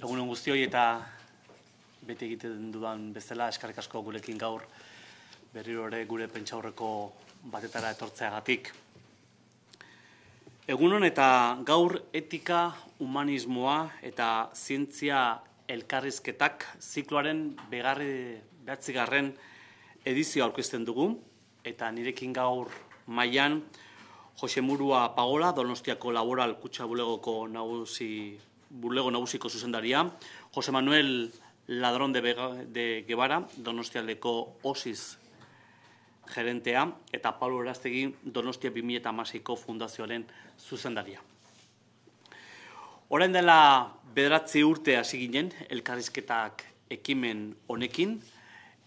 guzti guztioi eta beti egiten dudan bezala eskarrik asko gurekin gaur berriro ere gure pentsaurreko batetara etortzeagatik. Egunon eta gaur etika, humanismoa eta zientzia elkarrizketak zikloaren begarri behatzigarren edizioa dugu eta nirekin gaur maian, Jose Murua Pagola, Donostiako Laboral Kutsa Bulegoko nagusi burlego nagusiko zuzendaria, Jose Manuel Ladrón de, Bega, de Guevara, donostialdeko osiz gerentea, eta Paulo Eraztegi, donostia 2000 eta masiko fundazioaren zuzendaria. Horren dela bedratzi urte hasi ginen, elkarrizketak ekimen honekin,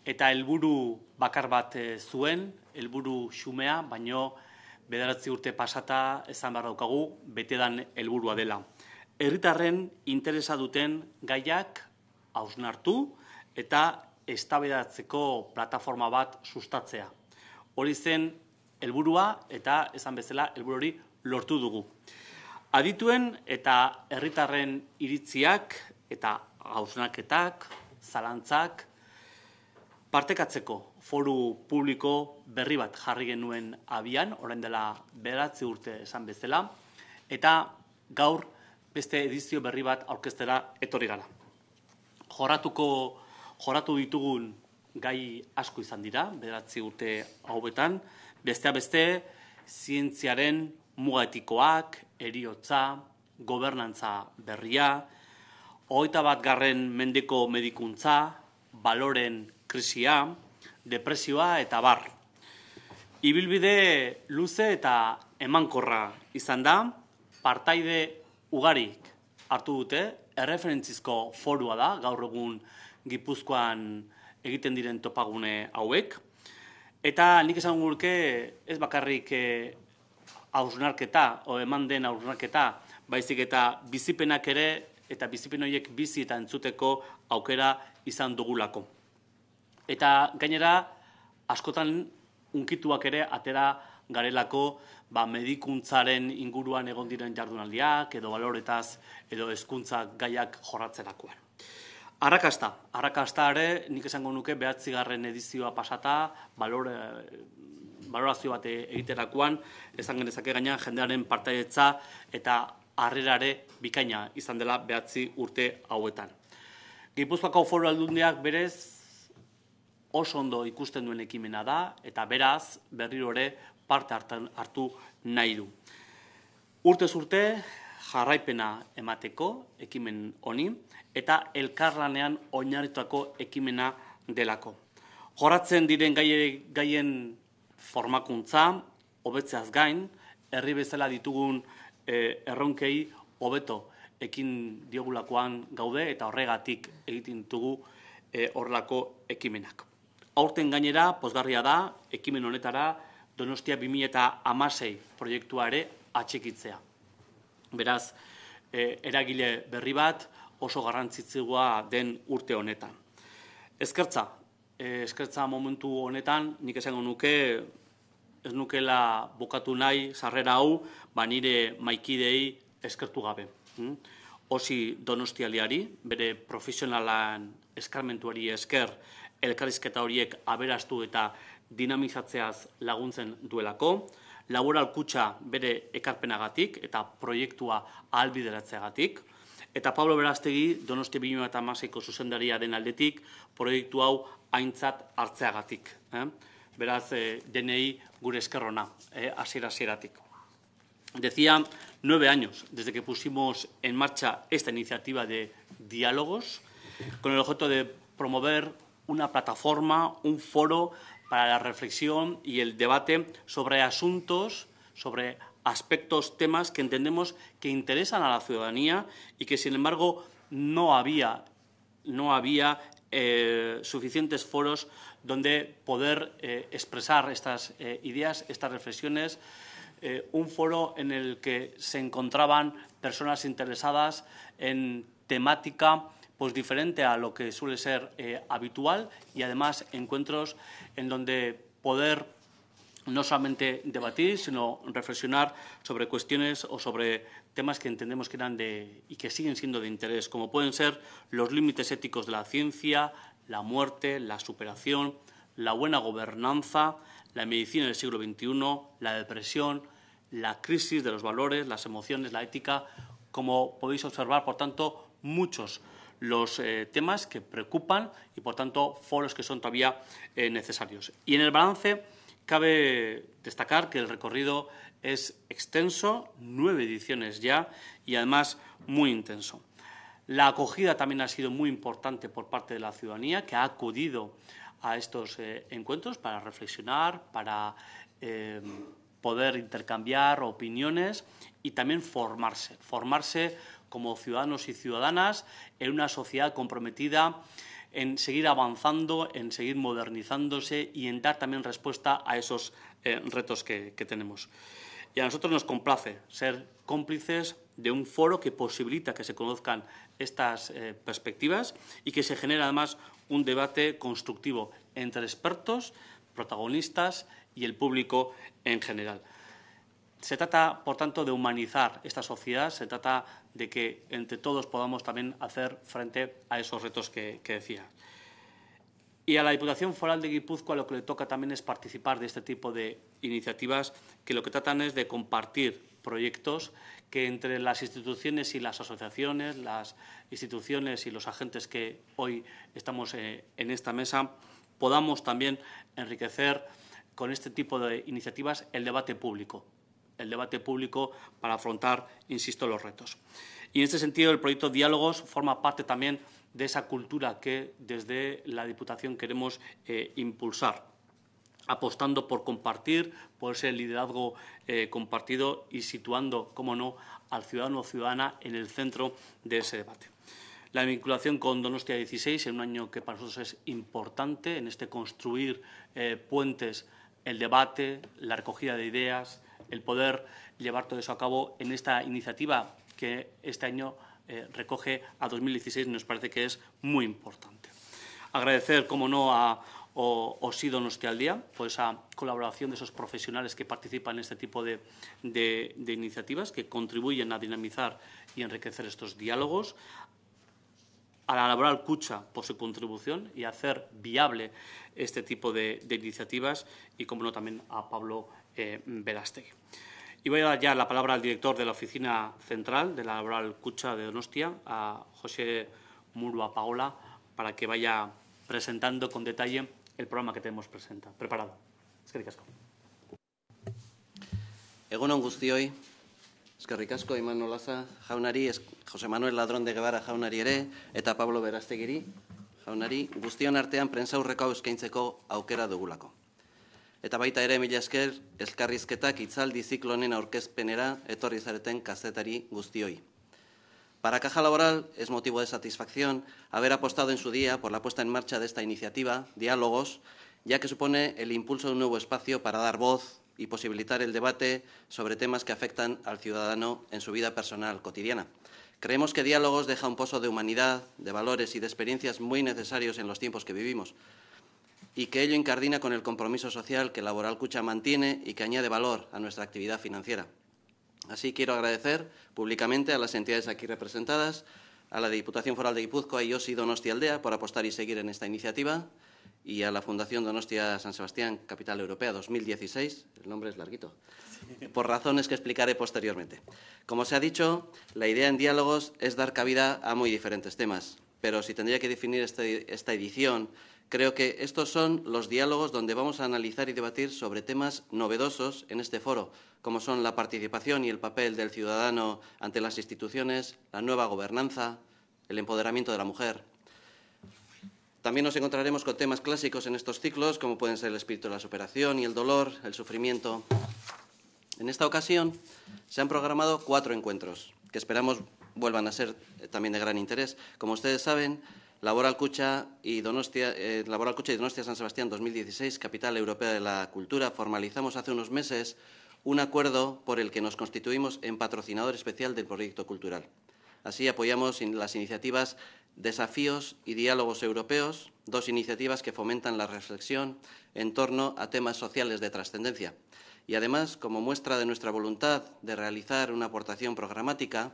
eta helburu bakar bat eh, zuen, helburu xumea, baino bederatzi urte pasata esan barra daukagu, betedan helburua dela herritarren interesa duten gaiak hausnartu eta estabedatzeko plataforma bat sustatzea. Hori zen helburua eta esan bezala helburu hori lortu dugu. Adituen eta herritarren iritziak eta hausnaketak, zalantzak, partekatzeko foru publiko berri bat jarri genuen abian, orain dela beratzi urte esan bezala, eta gaur beste edizio berri bat aurkeztera etorri gala. Joratuko, joratu ditugun gai asko izan dira, bederatzi urte hauetan, bestea beste zientziaren mugatikoak, eriotza, gobernantza berria, hogeita bat garren mendeko medikuntza, baloren krisia, depresioa eta bar. Ibilbide luze eta emankorra izan da, partaide ugarik hartu dute, erreferentzizko forua da, gaur egun gipuzkoan egiten diren topagune hauek. Eta nik esan gurke ez bakarrik e, eh, ausunarketa, o eman den ausunarketa, baizik eta bizipenak ere, eta bizipen horiek bizi eta entzuteko aukera izan dugulako. Eta gainera, askotan unkituak ere atera garelako ba, medikuntzaren inguruan egon diren jardunaldiak edo baloretaz edo hezkuntza gaiak jorratzerakoan. Arrakasta, arrakasta are, nik esango nuke behatzi edizioa pasata, balore, balorazio bate egiterakoan, esan genezake gaina jendearen partaietza eta harrerare bikaina izan dela behatzi urte hauetan. Gipuzkoako foru aldundiak berez oso ondo ikusten duen ekimena da, eta beraz, berriro ere, parte hartu nahi du. Urte zurte, jarraipena emateko ekimen honi, eta elkarlanean oinarritako ekimena delako. Joratzen diren gaien formakuntza, hobetzeaz gain, herri bezala ditugun eh, erronkei hobeto ekin diogulakoan gaude eta horregatik egiten ditugu eh, horlako ekimenak. Aurten gainera, pozgarria da, ekimen honetara, Donostia 2000 eta amasei proiektuare atxikitzea. Beraz, e, eragile berri bat oso garrantzitzigua den urte honetan. Ezkertza, e, ezkertza momentu honetan, nik esango nuke, ez nukela bukatu nahi, sarrera hau, ba nire maikidei eskertu gabe. Hmm? Osi donostialiari, bere profesionalan eskarmentuari esker, elkarrizketa horiek aberastu eta dinamizatzeaz laguntzen duelako, laboral kutsa bere ekarpenagatik eta proiektua albideratzeagatik, eta Pablo Berastegi, Donosti Bino eta Masiko zuzendaria den aldetik, proiektu hau aintzat hartzeagatik. Eh? Beraz, eh, denei gure eskerrona, eh, asiera asieratik. Decía, nueve años desde que pusimos en marcha esta iniciativa de diálogos con el objeto de promover una plataforma, un foro para la reflexión y el debate sobre asuntos, sobre aspectos, temas que entendemos que interesan a la ciudadanía y que, sin embargo, no había, eh, suficientes foros donde poder eh, expresar estas eh, ideas, estas reflexiones. un foro en el que se encontraban personas interesadas en temática pues diferente a lo que suele ser eh, habitual y además encuentros en donde poder no solamente debatir, sino reflexionar sobre cuestiones o sobre temas que entendemos que eran de y que siguen siendo de interés, como pueden ser los límites éticos de la ciencia, la muerte, la superación, la buena gobernanza, la medicina del siglo XXI, la depresión, la crisis de los valores, las emociones, la ética, como podéis observar, por tanto, muchos los eh, temas que preocupan y, por tanto, foros que son todavía eh, necesarios. Y en el balance cabe destacar que el recorrido es extenso, nueve ediciones ya y, además, muy intenso. La acogida también ha sido muy importante por parte de la ciudadanía, que ha acudido a estos eh, encuentros para reflexionar, para poder intercambiar opiniones y también formarse, formarse como ciudadanos y ciudadanas en una sociedad comprometida en seguir avanzando, en seguir modernizándose y en dar también respuesta a esos eh, retos que, tenemos. Y a nosotros nos complace ser cómplices de un foro que posibilita que se conozcan estas eh, perspectivas y que se genere además un debate constructivo entre expertos, protagonistas y el público en general. Se trata, por tanto, de humanizar esta sociedad, se trata de que entre todos podamos también hacer frente a esos retos que, decía. Y a la Diputación Foral de Guipúzcoa lo que le toca también es participar de este tipo de iniciativas que lo que tratan es de compartir proyectos que entre las instituciones y las asociaciones, las instituciones y los agentes que hoy estamos eh, en esta mesa, podamos también enriquecer con este tipo de iniciativas el debate público, el debate público para afrontar, insisto, los retos. Y en este sentido, el proyecto Diálogos forma parte también de esa cultura que desde la Diputación queremos eh, impulsar, apostando por compartir, por ese liderazgo eh, compartido y situando, como no, al ciudadano o ciudadana en el centro de ese debate. La vinculación con Donostia 16, en un año que para nosotros es importante, en este construir eh, puentes, el debate, la recogida de ideas, el poder llevar todo eso a cabo en esta iniciativa que este año eh, recoge a 2016 nos parece que es muy importante. Agradecer, como no, a o, o al Día, por esa colaboración de esos profesionales que participan en este tipo de, iniciativas que contribuyen a dinamizar y enriquecer estos diálogos, a la laboral Cucha por su contribución y hacer viable este tipo de, de, iniciativas y, como no, también a Pablo eh, Y voy a dar ya la palabra al director de la Oficina Central de la Laboral Cucha de Donostia, a José Murua Paola, para que vaya presentando con detalle el programa que tenemos presenta, preparado. Eskerrik asko. gustioi. guztioi, eskerrik asko jaunari, es, Jose Manuel Ladrón de Guevara Jaunariere, eta Pablo Berastegiri jaunari, guztion artean prentzaurreko eskaintzeko aukera dugulako eta baita ere mila esker elkarrizketak itzaldi ziklonen aurkezpenera etorri zareten kazetari guztioi. Para Caja Laboral es motivo de satisfacción haber apostado en su día por la puesta en marcha de esta iniciativa, Diálogos, ya que supone el impulso de un nuevo espacio para dar voz y posibilitar el debate sobre temas que afectan al ciudadano en su vida personal cotidiana. Creemos que Diálogos deja un pozo de humanidad, de valores y de experiencias muy necesarios en los tiempos que vivimos y que ello incardina con el compromiso social que Laboral Cucha mantiene y que añade valor a nuestra actividad financiera. Así quiero agradecer públicamente a las entidades aquí representadas, a la Diputación Foral de Guipúzcoa y Osi Donostia Aldea por apostar y seguir en esta iniciativa y a la Fundación Donostia San Sebastián Capital Europea 2016, el nombre es larguito, por razones que explicaré posteriormente. Como se ha dicho, la idea en diálogos es dar cabida a muy diferentes temas, pero si tendría que definir este, esta edición Creo que estos son los diálogos donde vamos a analizar y debatir sobre temas novedosos en este foro, como son la participación y el papel del ciudadano ante las instituciones, la nueva gobernanza, el empoderamiento de la mujer. También nos encontraremos con temas clásicos en estos ciclos, como pueden ser el espíritu de la superación y el dolor, el sufrimiento. En esta ocasión se han programado cuatro encuentros, que esperamos vuelvan a ser eh, también de gran interés. Como ustedes saben, Laboral Cucha y Donostia, eh, Laboral Cucha y Donostia San Sebastián 2016, Capital Europea de la Cultura, formalizamos hace unos meses un acuerdo por el que nos constituimos en patrocinador especial del proyecto cultural. Así apoyamos las iniciativas Desafíos y Diálogos Europeos, dos iniciativas que fomentan la reflexión en torno a temas sociales de trascendencia. Y además, como muestra de nuestra voluntad de realizar una aportación programática,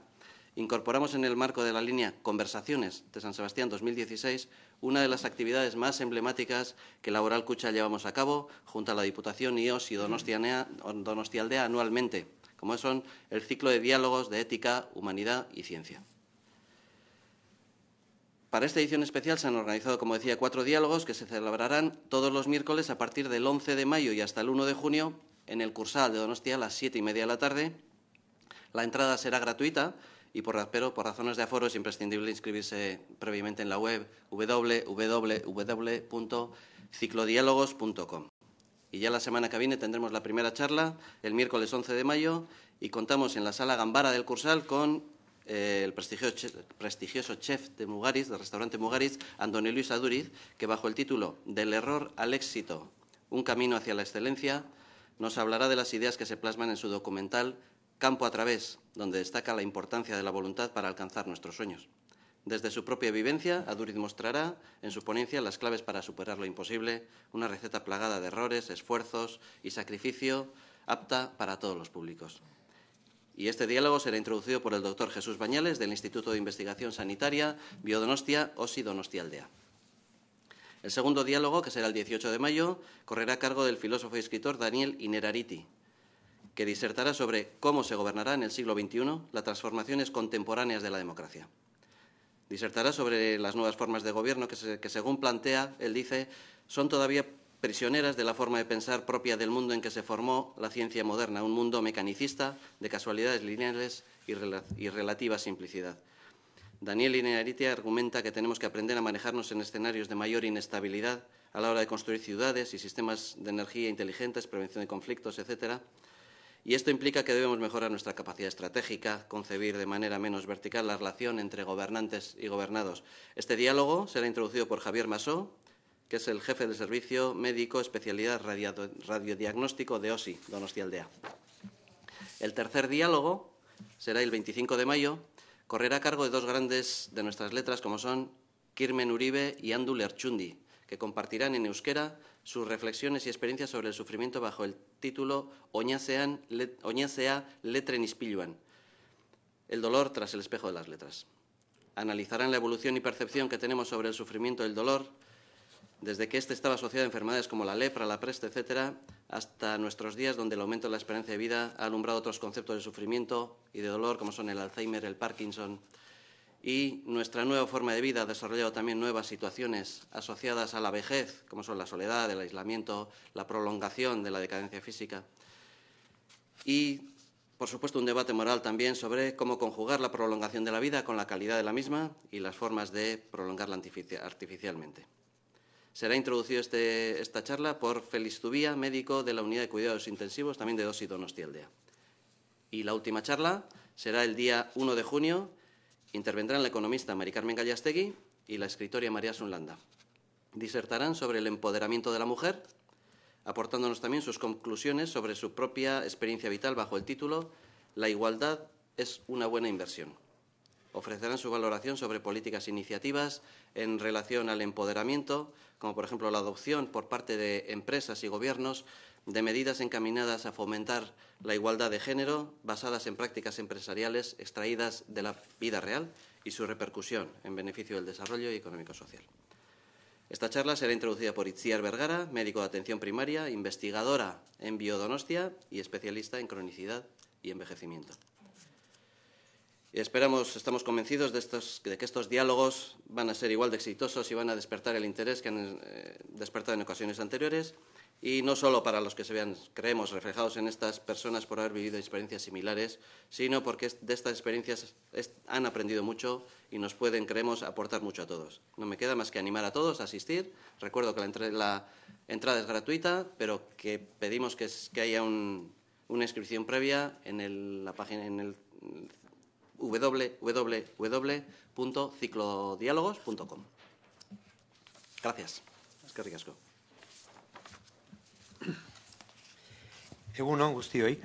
incorporamos en el marco de la línea Conversaciones de San Sebastián 2016 una de las actividades más emblemáticas que Laboral Cucha llevamos a cabo junto a la Diputación IOS y Donostialdea anualmente, como son el ciclo de diálogos de ética, humanidad y ciencia. Para esta edición especial se han organizado, como decía, cuatro diálogos que se celebrarán todos los miércoles a partir del 11 de mayo y hasta el 1 de junio en el Cursal de Donostia a las 7 y media de la tarde. La entrada será gratuita y por, pero por razones de aforo es imprescindible inscribirse previamente en la web www.ciclodiálogos.com. Y ya la semana que viene tendremos la primera charla, el miércoles 11 de mayo, y contamos en la sala Gambara del Cursal con eh, el prestigioso chef, prestigioso chef de Mugaris, del restaurante Mugaris, Antonio Luis Aduriz, que bajo el título Del error al éxito, un camino hacia la excelencia, nos hablará de las ideas que se plasman en su documental Campo a través, donde destaca la importancia de la voluntad para alcanzar nuestros sueños. Desde su propia vivencia, Aduriz mostrará en su ponencia las claves para superar lo imposible, una receta plagada de errores, esfuerzos y sacrificio apta para todos los públicos. Y este diálogo será introducido por el doctor Jesús Bañales del Instituto de Investigación Sanitaria Biodonostia OSI Aldea. El segundo diálogo, que será el 18 de mayo, correrá a cargo del filósofo y escritor Daniel Inerariti, que disertará sobre cómo se gobernará en el siglo XXI las transformaciones contemporáneas de la democracia. Disertará sobre las nuevas formas de gobierno que, según plantea, él dice, son todavía prisioneras de la forma de pensar propia del mundo en que se formó la ciencia moderna, un mundo mecanicista de casualidades lineales y, relativa simplicidad. Daniel Linearitia argumenta que tenemos que aprender a manejarnos en escenarios de mayor inestabilidad a la hora de construir ciudades y sistemas de energía inteligentes, prevención de conflictos, etcétera, y esto implica que debemos mejorar nuestra capacidad estratégica, concebir de manera menos vertical la relación entre gobernantes y gobernados. Este diálogo será introducido por Javier Masó, que es el jefe del servicio médico especialidad radiodiagnóstico de OSI, Donostialdea. El tercer diálogo será el 25 de mayo, correrá a cargo de dos grandes de nuestras letras como son Kirmen Uribe y Andul Erchundi, que compartirán en euskera sus reflexiones y experiencias sobre el sufrimiento bajo el título Oñasea Letren el dolor tras el espejo de las letras. Analizarán la evolución y percepción que tenemos sobre el sufrimiento el dolor, desde que éste estaba asociado a enfermedades como la lepra, la presta, etc., hasta nuestros días donde el aumento de la esperanza de vida ha alumbrado otros conceptos de sufrimiento y de dolor como son el Alzheimer, el Parkinson, y nuestra nueva forma de vida ha desarrollado también nuevas situaciones asociadas a la vejez, como son la soledad, el aislamiento, la prolongación de la decadencia física. Y, por supuesto, un debate moral también sobre cómo conjugar la prolongación de la vida con la calidad de la misma y las formas de prolongarla artificialmente. Será introducido este, esta charla por Félix Tubía, médico de la Unidad de Cuidados Intensivos, también de Dosis Donostialdea. Y la última charla será el día 1 de junio Intervendrán la economista Mari Carmen Gallastegui y la escritora María Sunlanda. Disertarán sobre el empoderamiento de la mujer, aportándonos también sus conclusiones sobre su propia experiencia vital bajo el título La igualdad es una buena inversión. Ofrecerán su valoración sobre políticas e iniciativas en relación al empoderamiento, como por ejemplo la adopción por parte de empresas y gobiernos de medidas encaminadas a fomentar la igualdad de género basadas en prácticas empresariales extraídas de la vida real y su repercusión en beneficio del desarrollo económico-social. Esta charla será introducida por Itziar Vergara, médico de atención primaria, investigadora en biodonostia y especialista en cronicidad y envejecimiento. esperamos, estamos convencidos de, que estos diálogos van a ser igual de exitosos y van a despertar el interés que han eh, despertado en ocasiones anteriores y no solo para los que se vean, creemos, reflejados en estas personas por haber vivido experiencias similares, sino porque de estas experiencias han aprendido mucho y nos pueden, creemos, aportar mucho a todos. No me queda más que animar a todos a asistir. Recuerdo que la, entrada, es gratuita, pero que pedimos que, que haya un, una inscripción previa en la página, en el www.ciclodiálogos.com. Gracias. Es que ricasco. Egunon hoy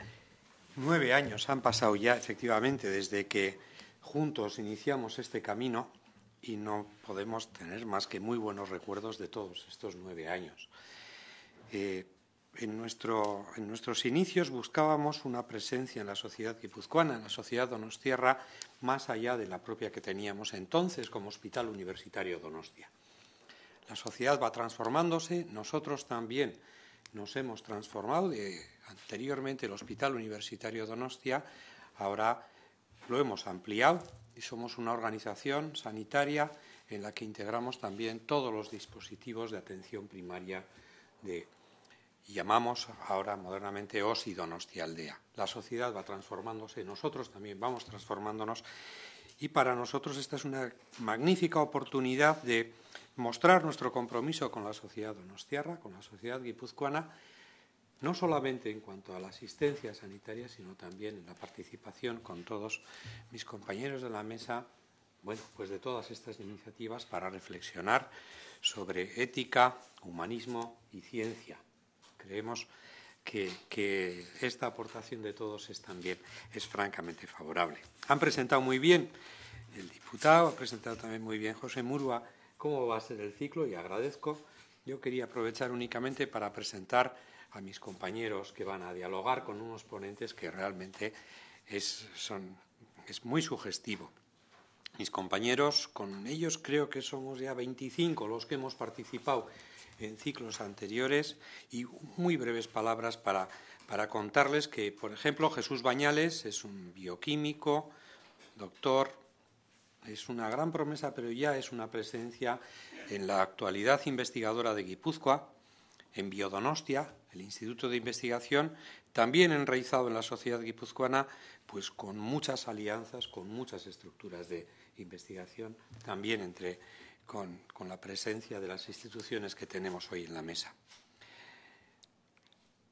nueve años han pasado ya, efectivamente, desde que juntos iniciamos este camino y no podemos tener más que muy buenos recuerdos de todos estos nueve años. Eh, en, en nuestros inicios buscábamos una presencia en la sociedad guipuzcoana, en la sociedad donostierra, más allá de la propia que teníamos entonces como Hospital Universitario Donostia. La sociedad va transformándose, nosotros también nos hemos transformado de anteriormente el Hospital Universitario Donostia, ahora lo hemos ampliado y somos una organización sanitaria en la que integramos también todos los dispositivos de atención primaria de llamamos ahora modernamente OSI Donostia Aldea. La sociedad va transformándose, nosotros también vamos transformándonos y para nosotros esta es una magnífica oportunidad de mostrar nuestro compromiso con la sociedad donostiarra, con la sociedad guipuzcoana, no solamente en cuanto a la asistencia sanitaria, sino también en la participación con todos mis compañeros de la mesa, bueno, pues de todas estas iniciativas para reflexionar sobre ética, humanismo y ciencia. Creemos que, esta aportación de todos es también es francamente favorable. Han presentado muy bien el diputado, ha presentado también muy bien José Murua cómo va a ser el ciclo y agradezco. Yo quería aprovechar únicamente para presentar a mis compañeros que van a dialogar con unos ponentes que realmente es, muy sugestivo. Mis compañeros, con ellos creo que somos ya 25 los que hemos participado en ciclos anteriores y muy breves palabras para contarles que, por ejemplo, Jesús Bañales es un bioquímico, doctor, es una gran promesa, pero ya es una presencia en la actualidad investigadora de Guipúzcoa, en Biodonostia, el Instituto de Investigación, también enraizado en la sociedad guipuzcoana, pues con muchas alianzas, con muchas estructuras de investigación, también entre con, la presencia de las instituciones que tenemos hoy en la mesa.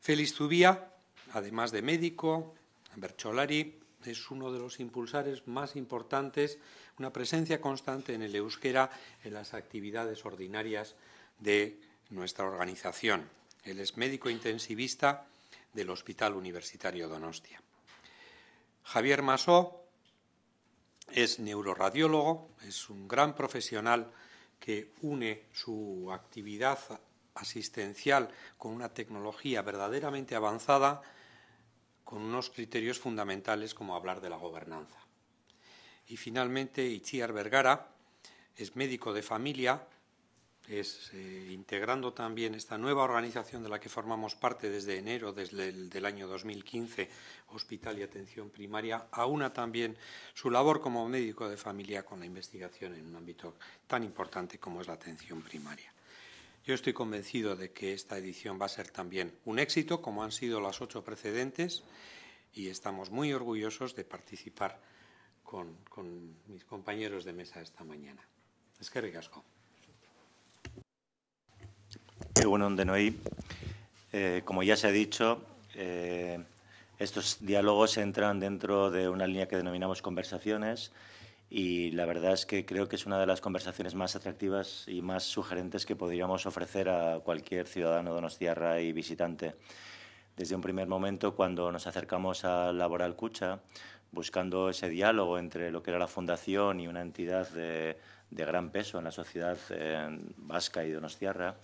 Félix Zubía, además de médico, Bercholari, es uno de los impulsores más importantes, una presencia constante en el euskera en las actividades ordinarias de nuestra organización. Él es médico intensivista del Hospital Universitario Donostia. Javier Masó es neuroradiólogo, es un gran profesional que une su actividad asistencial con una tecnología verdaderamente avanzada con unos criterios fundamentales como hablar de la gobernanza. Y finalmente, Itziar Vergara es médico de familia, es eh, integrando también esta nueva organización de la que formamos parte desde enero, desde el del año 2015, Hospital y Atención Primaria, aúna también su labor como médico de familia con la investigación en un ámbito tan importante como es la atención primaria. Yo estoy convencido de que esta edición va a ser también un éxito, como han sido las ocho precedentes, y estamos muy orgullosos de participar con, mis compañeros de mesa esta mañana. Es que ricasco. Egunon denoi, eh, como ya se ha dicho, eh, estos diálogos entran dentro de una línea que denominamos conversaciones, y la verdad es que creo que es una de las conversaciones más atractivas y más sugerentes que podríamos ofrecer a cualquier ciudadano de donostiarra y visitante. Desde un primer momento, cuando nos acercamos a Laboral Cucha, buscando ese diálogo entre lo que era la fundación y una entidad de, gran peso en la sociedad eh, vasca y donostiarra,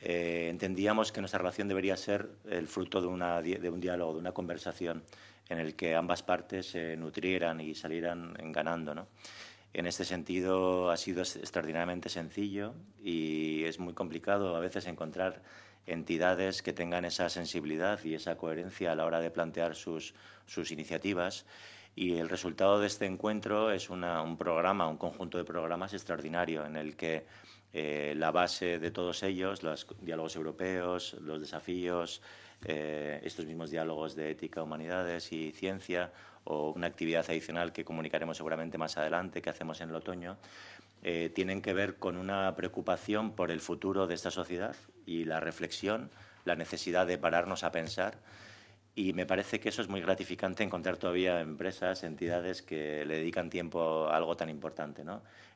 eh, entendíamos que nuestra relación debería ser el fruto de un diálogo, de una conversación en el que ambas partes se nutrieran y salieran ganando. En este sentido ha sido extraordinariamente sencillo y es muy complicado a veces encontrar entidades que tengan esa sensibilidad y esa coherencia a la hora de plantear sus, iniciativas. Y el resultado de este encuentro es un programa, un conjunto de programas extraordinario en el que eh, la base de todos ellos, los diálogos europeos, los desafíos, eh, estos mismos diálogos de ética, humanidades y ciencia, o una actividad adicional que comunicaremos seguramente más adelante, que hacemos en el otoño, eh, tienen que ver con una preocupación por el futuro de esta sociedad y la reflexión, la necesidad de pararnos a pensar. Y me parece que eso es muy gratificante encontrar todavía empresas, entidades que le dedican tiempo a algo tan importante.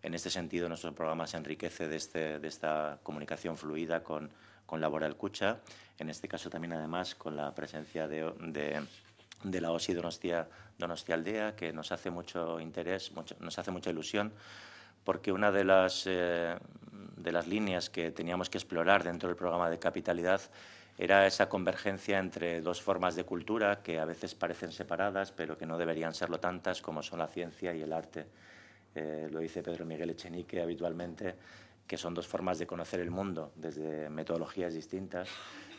En este sentido, nuestro programa se enriquece de, este, de esta comunicación fluida con con la Bora en este caso también además con la presencia de, la OSI Donostia, Aldea, que nos hace mucho interés, nos hace mucha ilusión, porque una de las, eh, de las líneas que teníamos que explorar dentro del programa de capitalidad era esa convergencia entre dos formas de cultura que a veces parecen separadas, pero que no deberían serlo tantas como son la ciencia y el arte. Eh, lo dice Pedro Miguel Echenique habitualmente que son dos formas de conocer el mundo desde metodologías distintas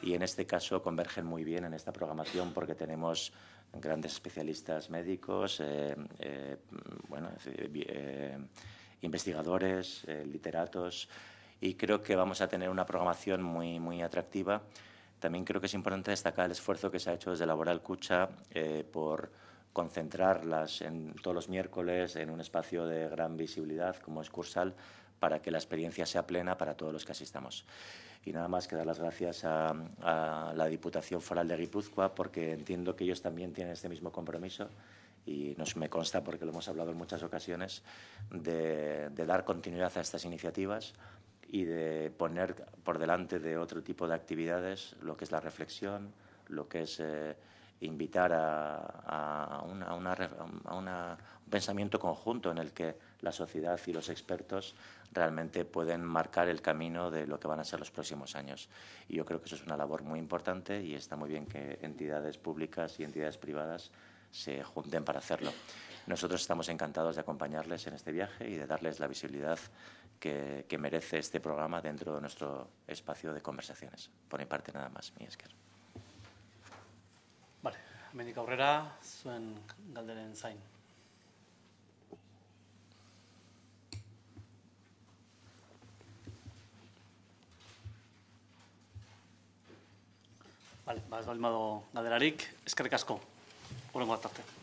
y en este caso convergen muy bien en esta programación porque tenemos grandes especialistas médicos, eh, eh, bueno, eh, investigadores, literatos y creo que vamos a tener una programación muy, muy atractiva. También creo que es importante destacar el esfuerzo que se ha hecho desde Laboral Cucha por concentrarlas en todos los miércoles en un espacio de gran visibilidad como es Cursal para que la experiencia sea plena para todos los que asistamos. Y nada más que dar las gracias a, la Diputación Foral de Guipúzcoa porque entiendo que ellos también tienen este mismo compromiso y nos me consta porque lo hemos hablado en muchas ocasiones de, dar continuidad a estas iniciativas y de poner por delante de otro tipo de actividades lo que es la reflexión, lo que es eh, invitar a, un pensamiento conjunto en el que la sociedad y los expertos realmente pueden marcar el camino de lo que van a ser los próximos años. Y yo creo que eso es una labor muy importante y está muy bien que entidades públicas y entidades privadas se junten para hacerlo. Nosotros estamos encantados de acompañarles en este viaje y de darles la visibilidad que, merece este programa dentro de nuestro espacio de conversaciones. Por mi parte, nada más. Mi Vale, Vale, vas ba, al modo gaderarik, eskerrik asko. Olango atarte.